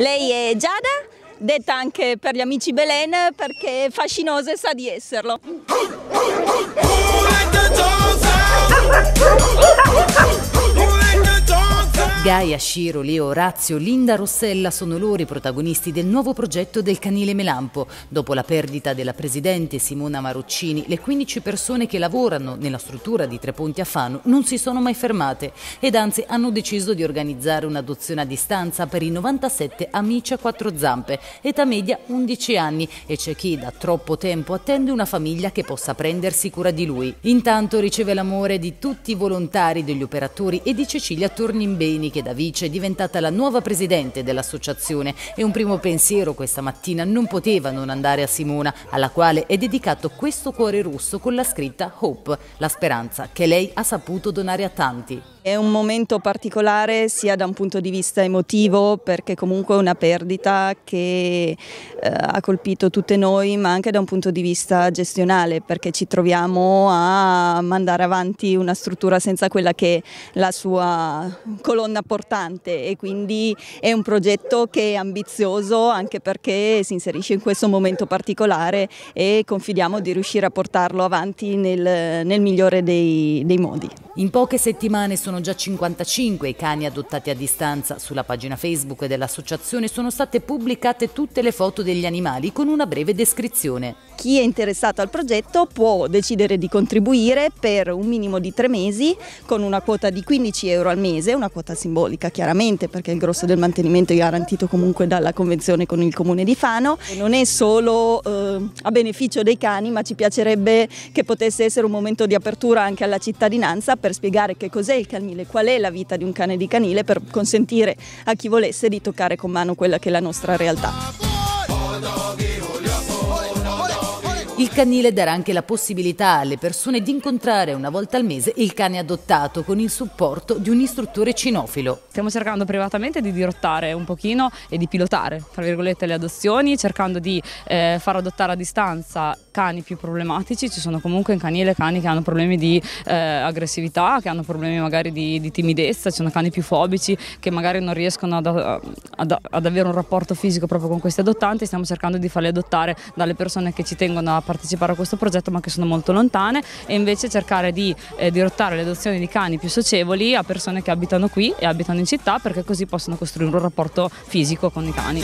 Lei è Giada, detta anche per gli amici Belen perché è fascinosa e sa di esserlo. Gaia, Ciro, Leo, Orazio, Linda Rossella sono loro i protagonisti del nuovo progetto del Canile Melampo. Dopo la perdita della presidente Simona Maroccini, le 15 persone che lavorano nella struttura di Tre Ponti a Fano non si sono mai fermate ed anzi hanno deciso di organizzare un'adozione a distanza per i 97 amici a quattro zampe, età media 11 anni e c'è chi da troppo tempo attende una famiglia che possa prendersi cura di lui. Intanto riceve l'amore di tutti i volontari, degli operatori e di Cecilia Tornimbeni che che da vice è diventata la nuova presidente dell'associazione e un primo pensiero questa mattina non poteva non andare a Simona, alla quale è dedicato questo cuore rosso con la scritta Hope, la speranza che lei ha saputo donare a tanti. È un momento particolare sia da un punto di vista emotivo perché comunque è una perdita che eh, ha colpito tutte noi ma anche da un punto di vista gestionale perché ci troviamo a mandare avanti una struttura senza quella che è la sua colonna importante e quindi è un progetto che è ambizioso anche perché si inserisce in questo momento particolare e confidiamo di riuscire a portarlo avanti nel, nel migliore dei, dei modi. In poche settimane sono già 55 i cani adottati a distanza. Sulla pagina Facebook dell'associazione sono state pubblicate tutte le foto degli animali con una breve descrizione. Chi è interessato al progetto può decidere di contribuire per un minimo di tre mesi con una quota di 15 euro al mese, una quota simbolica simbolica chiaramente perché il grosso del mantenimento è garantito comunque dalla convenzione con il comune di Fano. Non è solo eh, a beneficio dei cani ma ci piacerebbe che potesse essere un momento di apertura anche alla cittadinanza per spiegare che cos'è il canile, qual è la vita di un cane di canile per consentire a chi volesse di toccare con mano quella che è la nostra realtà. Il canile darà anche la possibilità alle persone di incontrare una volta al mese il cane adottato con il supporto di un istruttore cinofilo. Stiamo cercando privatamente di dirottare un pochino e di pilotare, tra virgolette, le adozioni, cercando di eh, far adottare a distanza cani più problematici. Ci sono comunque in canile cani che hanno problemi di eh, aggressività, che hanno problemi magari di, di, timidezza, ci sono cani più fobici che magari non riescono ad, ad, ad avere un rapporto fisico proprio con questi adottanti. Stiamo cercando di farli adottare dalle persone che ci tengono a partecipare a questo progetto ma che sono molto lontane e invece cercare di eh, dirottare le adozioni di cani più socievoli a persone che abitano qui e abitano in città perché così possono costruire un rapporto fisico con i cani.